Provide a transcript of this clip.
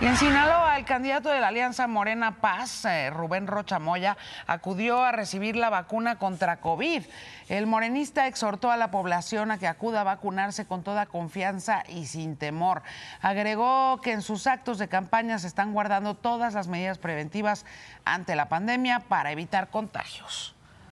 Y en Sinaloa, el candidato de la Alianza Morena Paz, eh, Rubén Rocha acudió a recibir la vacuna contra COVID. El morenista exhortó a la población a que acuda a vacunarse con toda confianza y sin temor. Agregó que en sus actos de campaña se están guardando todas las medidas preventivas ante la pandemia para evitar contagios.